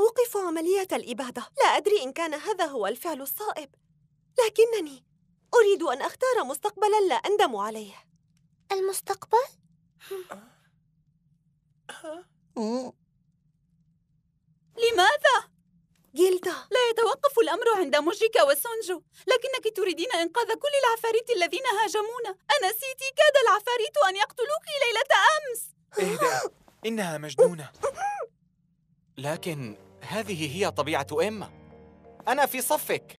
سأوقف عملية الإبادة لا أدري إن كان هذا هو الفعل الصائب لكنني أريد أن أختار مستقبلا لا أندم عليه المستقبل؟ لماذا؟ جيلدا لا يتوقف الأمر عند مجيكا وسونجو لكنك تريدين إنقاذ كل العفاريت الذين هاجمونا أنسيتي كاد العفاريت أن يقتلوك ليلة أمس اهدأ إنها مجنونة لكن هذه هي طبيعة إما أنا في صفك